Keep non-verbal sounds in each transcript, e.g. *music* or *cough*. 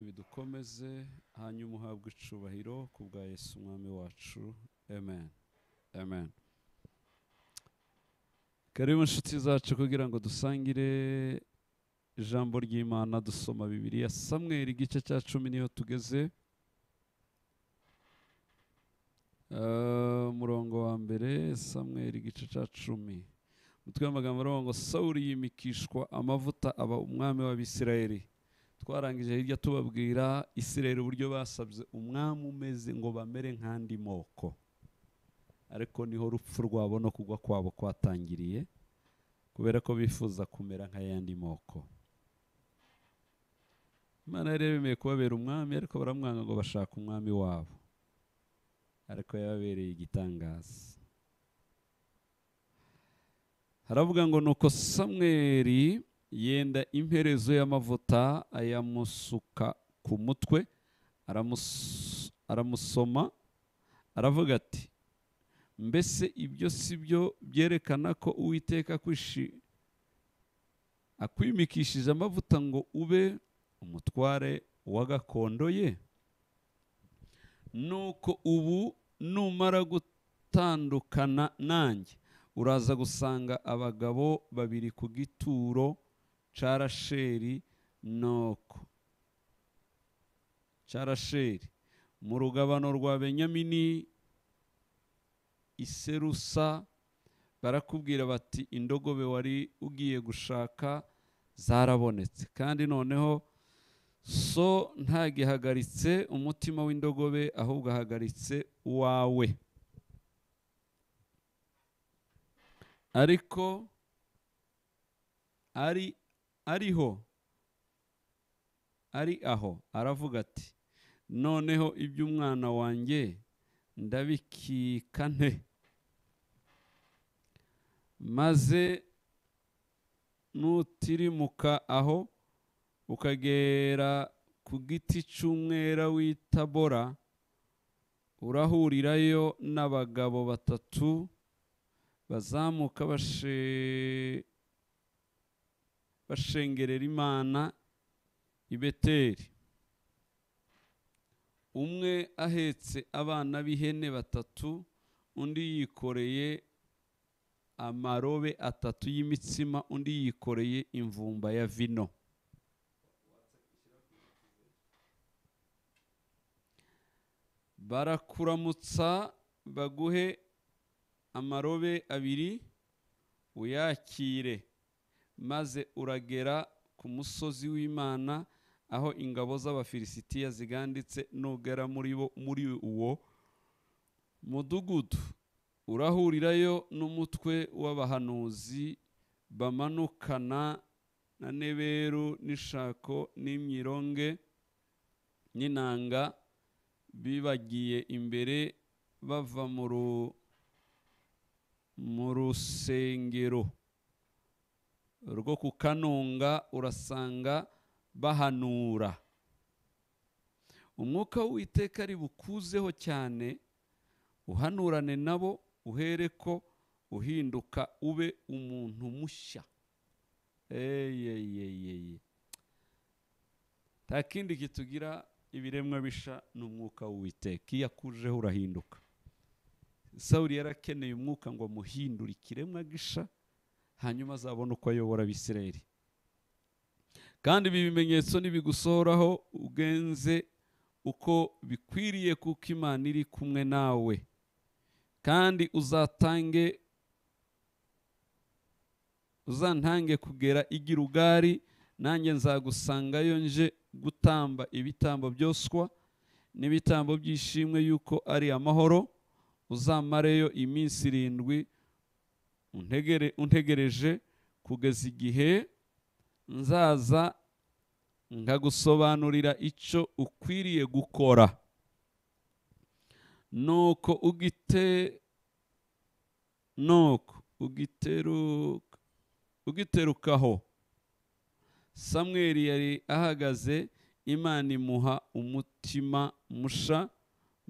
bidukomeze hanyuma uhabwe icubahiro ku bwa Yesu umwami wacu amen amen karibu inshuti zacu kugira ngo dusangire ijambo ry'imana dusoma bibiriya samweri igice cya cumi niyo tugeze umurongo uh, wa mbere samweri igice cya cumi umutwe w'amagambo aravuga ngo sawuri yimikishwa amavuta aba umwami w'abisirayeli twarangije hirya tubabwira isirere uburyo basabye umwami umeze ngo bamere nk'andi moko ariko niho urupfu rwabo no kugwa kwabo kwatangiriye kubera ko bifuza kumera nk'ayandi moko imana yari yemeye kubabera umwami ariko baramwanga ngo bashaka umwami wabo ariko yababereye igitangaza haravuga ngo nuko samweri yenda imperezo y'amavuta ayamusuka ku mutwe aramusoma aravuga ati mbese ibyo si byo byerekana ko uwiteka akwimikishije amavuta ngo ube umutware wa gakondo ye nuko ubu numara gutandukana nanjye uraza gusanga abagabo babiri ku gituro ca noko ca mu rugabano rwa benyamini iserusa barakubwira bati indogobe wari ugiye gushaka zarabonetse kandi noneho so ntagihagaritse umutima w'indogobe ahubwo ahagaritse uwawe ariko ari ariho ari aho aravuga ati noneho iby'umwana wanjye ndabikikane maze nutirimuka aho ukagera ku giti cy'umwera w'itabora urahurirayo n'abagabo batatu bazamuka bashe bashengerera imana i beteri umwe ahetse abana b'ihene batatu undi yikoreye amarobe atatu y'imitsima undi yikoreye imvumba ya vino barakuramutsa baguhe amarobe abiri uyakire maze uragera ku musozi w'imana aho ingabo z'abafilisitiya ziganditse nugera muri bo muri uwo mudugudu urahurirayo n'umutwe w'abahanuzi bamanukana na neberu n'ishako n'imyironge n'inanga bibagiye imbere bava mu rusengero rwo ku kanunga urasanga bahanura umwuka w'uwiteka ari cyane uhanurane nabo uhere ko uhinduka ube umuntu mushya eyeyeyeye eh, nta kindi kitugira ibiremwa bisha n'umwuka w'uwiteka iyo akujeho urahinduka sawuri yarakeneye umwuka ngo amuhindure ikiremwa gisha hanyuma azabona uko ayobora abisirayeli kandi ibi bimenyetso ntibigusohoraho ugenze uko bikwiriye kuko imana iri kumwe nawe kandi uzatange uzantange kugera igirugari nanjye nzagusangayo nje gutamba ibitambo byoswa n'ibitambo by'ishimwe yuko ari amahoro uzamareyo iminsi irindwi untegereje kugeza igihe nzaza nkagusobanurira icyo ukwiriye gukora nuko ugite nuko ugiterukaho samweri yari ahagaze imana imuha umutima musha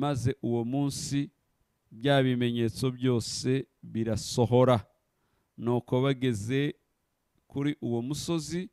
maze uwo munsi bya bimenyetso byose birasohora nuko bageze kuri uwo musozi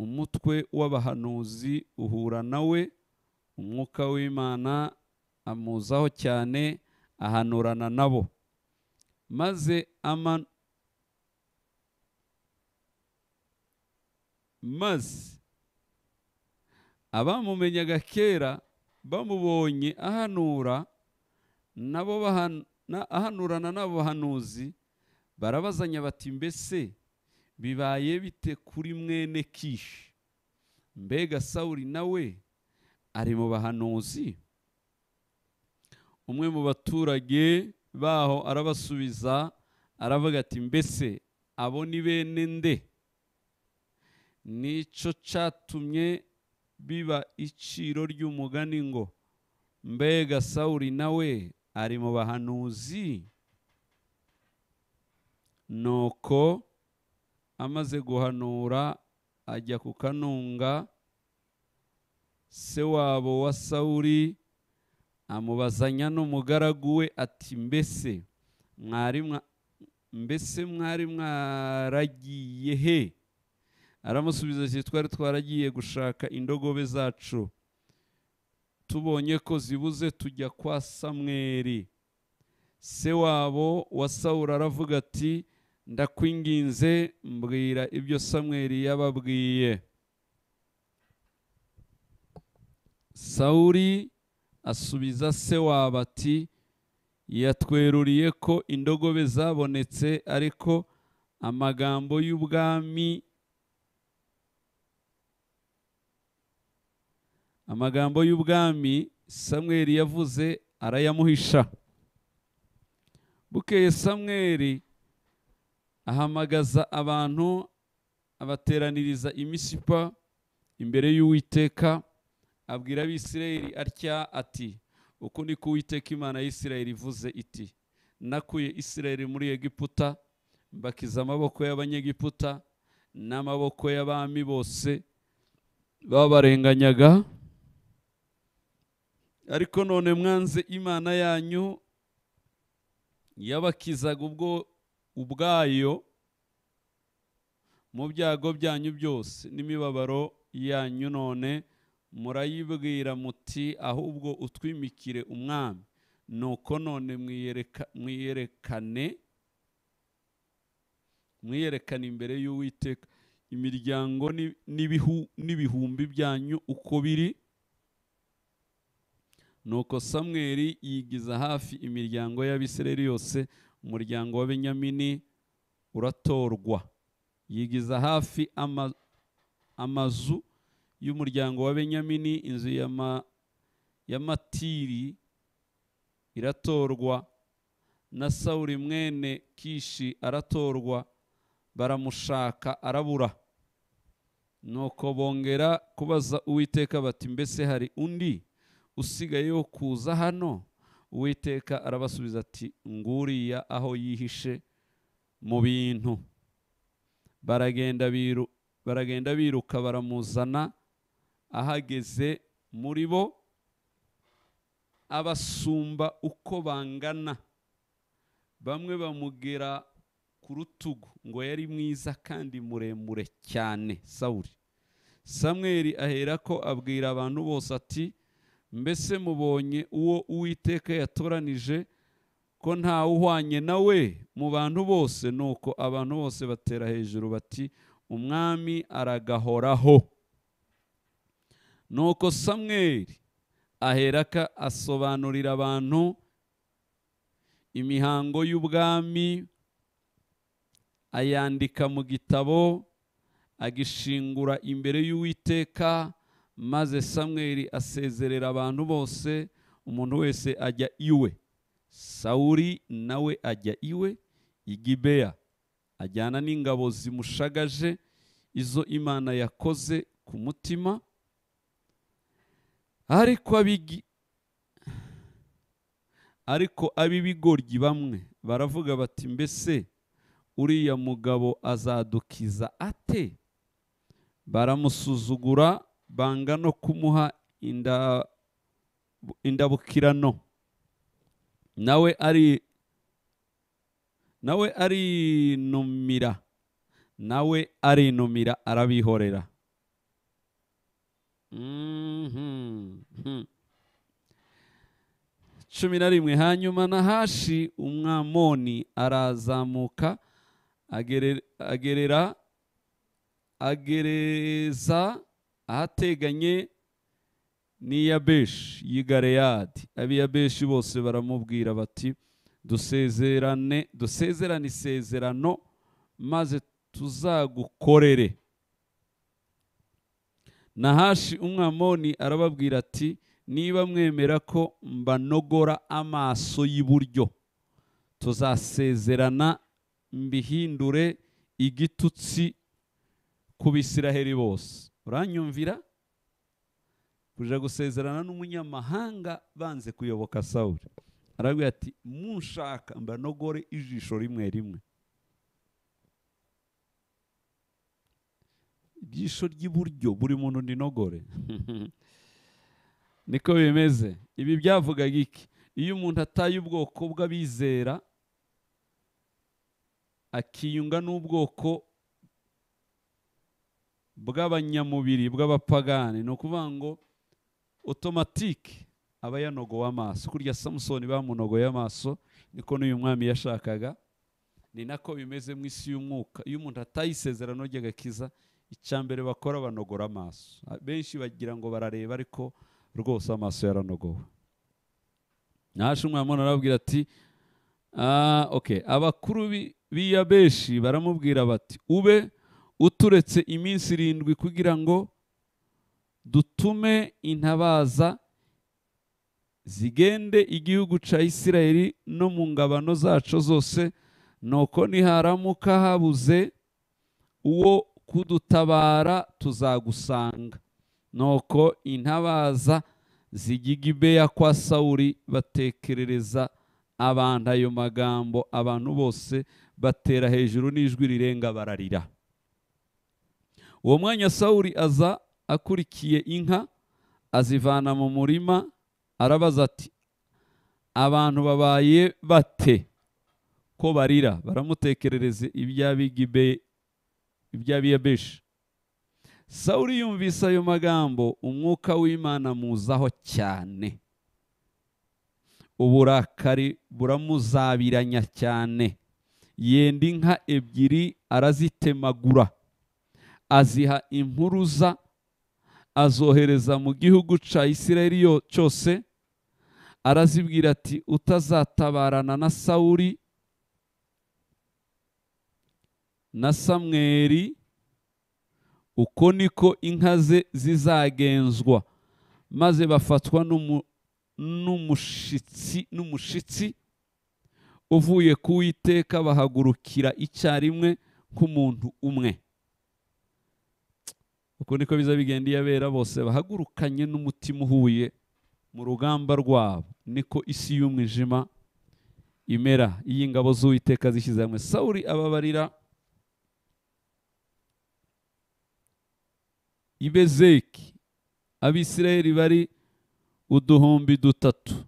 umutwe w'abahanuzi uhura nawe umwuka w'imana amuzaho cyane ahanurana nabo maze ama maze abamumenyaga kera bamubonye ahanura nabo ahanurana n'abo bahanuzi barabazanya bati mbese bibaye bite kuri mwene kishi mbega sawuri nawe ari mu bahanuzi umwe mu baturage baho arabasubiza aravuga ati mbese abo ni bene nde nicyo cyatumye biba iciro ry'umugani ngo mbega sawuri nawe ari mu bahanuzi nuko amaze guhanura ajya ku kanunga se wabo wa sawuri amubazanya n'umugaragu we ati mbese mwari mbese mwari mwaragiye he aramusubiza ati twari twaragiye gushaka indogobe zacu tubonye ko zibuze tujya kwa samweri se wabo wa sawuri aravuga ati ndakwinginze mbwira ibyo samweri yababwiye sawuri asubiza se wabo ati yatweruriye ko indogobe zabonetse ariko amagambo y'ubwami amagambo y'ubwami samweri yavuze arayamuhisha bukeye samweri ahamagaza abantu abateraniriza imisipa imbere y'uwiteka abwira abisirayeli atya ati uku ni ko uwiteka imana y'isirayeli ivuze iti nakuye isirayeli muri egiputa mbakiza amaboko y'abanyegiputa n'amaboko y'abami bose babarenganyaga ariko none mwanze imana yanyu yabakizaga ubwo ubwayo mu byago byanyu byose n'imibabaro yanyu none murayibwira muti ahubwo utwimikire umwami nuko none mwiyerekane mwiyerekane imbere y'uwiteka imiryango n'ibihumbi byanyu uko biri nuko samweri yigiza hafi imiryango y'abisirayeli yose umuryango wa benyamini uratorwa yigiza hafi amazu y'umuryango wa benyamini inzu ya matiri iratorwa na sawuri mwene kishi aratorwa baramushaka arabura nuko bongera kubaza uwiteka bati mbese hari undi usigaye wo kuza hano uwiteka arabasubiza ati nguriya aho yihishe mu bintu baragenda biru baragenda biruka baramuzana ahageze muri bo abasumba uko bangana bamwe bamugera ku rutugu ngo yari mwiza kandi muremure cyane sawuri samweri aherako abwira abantu bose ati mbese mubonye uwo uwiteka yatoranije ko uhwanye na we mu bantu bose nuko abantu bose batera hejuru bati umwami aragahoraho nuko samweri aheraka asobanurira abantu imihango y'ubwami ayandika mu gitabo agishingura imbere y'uwiteka maze samweri asezerera abantu bose umuntu wese ajya iwe sawuri nawe ajya iwe igibeya ajyana n'ingabo zimushagaje izo imana yakoze ku mutima ariko abigi ariko ab'ibigoryi bamwe baravuga bati mbese uriya mugabo azadukiza ate baramusuzugura banga no kumuha indabukirano nawe ari nawe arinumira nawe arinumira arabihorera mm-hmm. cumi na rimwe hanyuma na hashi umwamoni arazamuka agerera agereza ahateganye n'iyabeshi y'igareyadi ab'iyabeshi bose baramubwira bati dusezerane dusezerane isezerano maze tuzagukorere nahashi umwamoni arababwira ati niba mwemera ko mbanogora amaso y'iburyo tuzasezerana mbihindure igitutsi ku bisiraheri bose uranyumvira kuja gusezerana n'umunyamahanga banze kuyoboka sawuri arabwira ati mushaka mba nogore ijisho rimwe rimwe ijisho ry'iburyo buri muntu ndinogore *laughs* niko bimeze ibi byavugaga iki iyo umuntu ataye ubwoko bw'abizera akiyunga n'ubwoko bw'abanyamubiri bw'abapagani ni ukuvuga ngo otomatike aba yanogowe amaso kurya samusoni bamunogoye amaso niko n'uyu mwami yashakaga ni nako bimeze mu isi y'umwuka iyo umuntu atayisezerano isezerano ry'agakiza icya mbere bakora banogora amaso benshi bagira ngo barareba ariko rwose amaso yaranogowe naje umwamuna arababwira ati ah, oke abakuru b'iyabeshi baramubwira bati ube uturetse iminsi irindwi kugira ngo dutume intabaza zigende igihugu cya isirayeli no mu ngabano zacu zose nuko niharamuka habuze uwo kudutabara tuzagusanga nuko intabaza zigigibeya kwa sawuri batekerereza abantu ayo magambo abantu bose batera hejuru n'ijwi rirenga bararira uwo mwanya sawuri aza akurikiye inka azivana mu murima arabaza ati abantu babaye bate ko barira baramutekerereze iby'abiyabeshi sawuri yumvise ayo magambo umwuka w'imana muzaho cyane uburakari buramuzabiranya cyane yenda inka ebyiri arazitemagura aziha impuruza azohereza mu gihugu cya isirayeli cyose arazibwira ati utazatabarana na sawuri na samweri uko niko inka ze zizagenzwa maze bafatwa n'umushitsi n’umushitsi uvuye ku witeka bahagurukira icyarimwe nk'umuntu umwe uko niko biza bigendiye abera bose bahagurukanye n'umutima uhuye mu rugamba rwabo niko isi y'umwijima imera iyi ingabo z'uwiteka zishyize hamwe sawuri ababarira ibezeki abisirayeli bari uduhumbi dutatu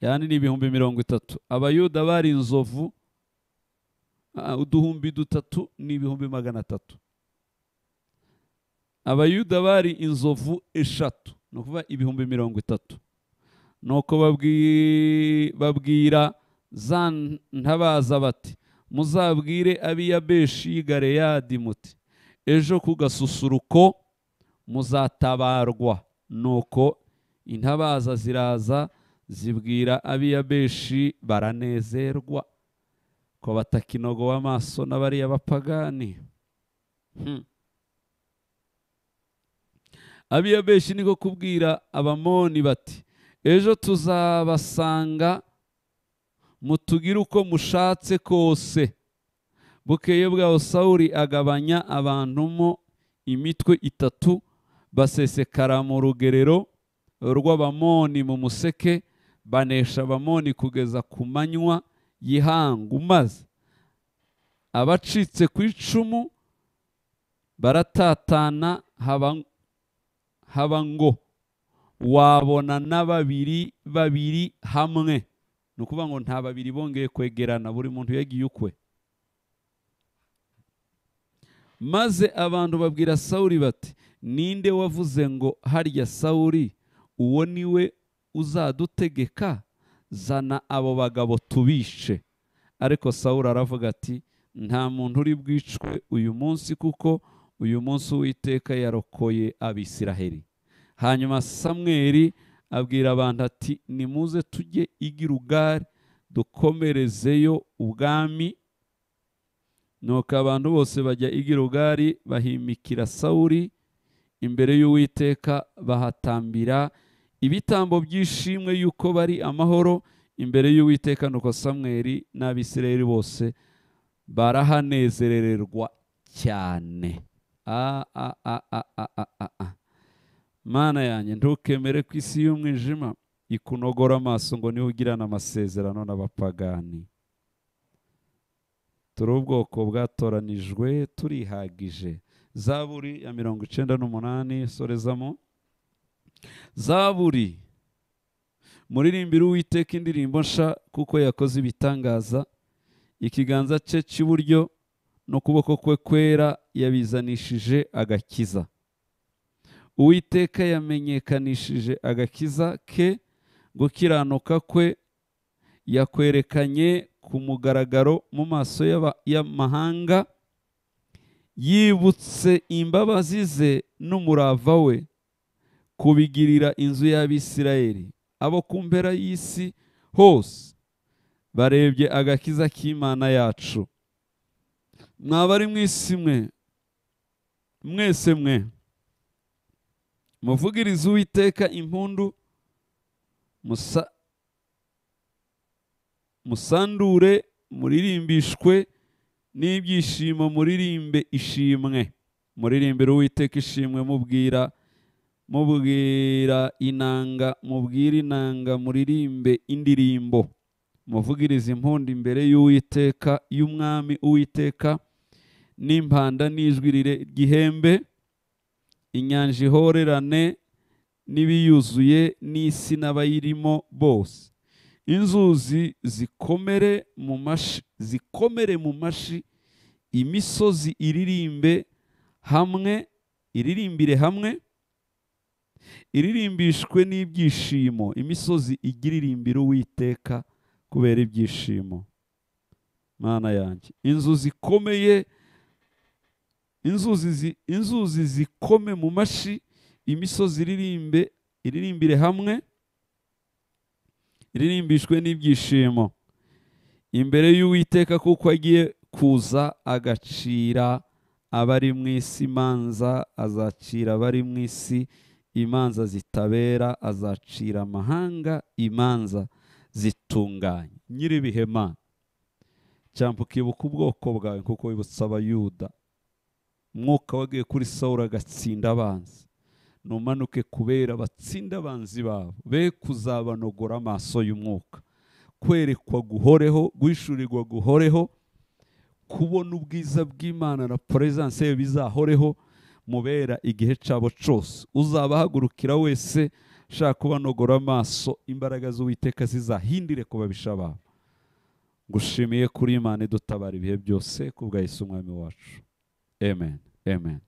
yani ni ibihumbi mirongo itatu abayuda bari inzovu ah, uduhumbi dutatu ni ibihumbi magana atatu abayuda bari inzovu eshatu ni ukuvuga ibihumbi mirongo itatu ni uko babwira za ntabaza bati muzabwire abiyabeshi y'Igaleyadi muti ejo ku gasusuruko muzatabarwa nuko intabaza ziraza zibwira abiyabeshi baranezerwa ko batakinogowe amaso n'abariya bapagani hmm. abiyabeshi niko kubwira abamoni bati ejo tuzabasanga mutugire uko mushatse kose bukeye bwaho sawuri agabanya abantu mo imitwe itatu basesekara mu rugerero rw'abamoni mu museke banesha abamoni kugeza ku manywa y'ihangu maze abacitse ku icumu baratatana haba haba ngo wabona na babiri babiri hamwe ni ukuvuga ngo nta babiri bongeye kwegerana buri muntu yagiye ukwe maze abantu babwira sawuri bati ninde wavuze ngo harya sawuri uwo ni we uzadutegeka zana abo bagabo tubice ariko sawuri aravuga ati nta muntu uri bwicwe uyu munsi kuko uyu munsi uwiteka yarokoye abisiraheli hanyuma samweri abwira abantu ati nimuze tujye igirugari dukomerezeyo ubwami nuko abantu bose bajya igirugari bahimikira sawuri imbere y'uwiteka bahatambira ibitambo by'ishimwe yuko bari amahoro imbere y'uwiteka nuko samweri n'abisiraheli bose barahanezererwa cyane mana yanjye ntukemere ku isi y'umwijima ikunogora amaso ngo niwe ugirana amasezerano n'abapagani turi ubwoko bwatoranijwe turihagije zaburi ya mirongo icyenda n'umunani sorezamo zaburi muririmbire uwiteka indirimbo nsha kuko yakoze ibitangaza ikiganza cye cy'iburyo n'ukuboko kwe kwera yabizanishije agakiza uwiteka yamenyekanishije agakiza ke gukiranuka kwe yakwerekanye ku mugaragaro mu maso y'amahanga yibutse imbabazi ze n'umurava we kubigirira inzu y'abisirayeli abo ku mpera y'isi hose barebye agakiza k'imana yacu mwabari mu isi mwe mwese mwe muvugiriza uwiteka impundu musandure muririmbishwe n'ibyishimo muririmbe ishimwe muririmbire uwiteka ishimwe mubwira mubwira inanga mubwira inanga muririmbe indirimbo muvugiriza impundu imbere y'uwiteka y'umwami uwiteka n'impanda n'ijwi rihembe inyanja ihorerane n'ibiyuzuye n'isi n'abayirimo bose inzuzi zikomere mu mashi zikomere mu mashi imisozi iririmbe hamwe iririmbire hamwe iririmbishwe n'ibyishimo imisozi igiririmbira uwiteka kubera ibyishimo mana yanjye inzu zikomeye inzuzi zikome mu mashi imisozi iririmbe iririmbire hamwe iririmbishwe n'ibyishimo imbere y'uwiteka kuko agiye kuza agacira abari mu isi imanza azacira abari mu isi imanza zitabera azacira amahanga imanza zitunganye nyir'ibihema cyambuka ibuka ubwoko bwawe kuko wibutsa abayuda umwuka wagiye kuri sawura agatsinda abanzi numanuke kubera batsinda abanzi babo be kuzabanogora amaso y'umwuka kwerekwa guhoreho guhishurirwa guhoreho kubona ubwiza bw'imana na puresanse bizahoreho mubera igihe cyabo cyose uzabahagurukira wese ashaka kubanogora amaso imbaraga z'uwiteka zizahindire ku babisha babo ngushimiye kuri imana idutabara ibihe byose ku bwa umwami wacu Amen. Amen.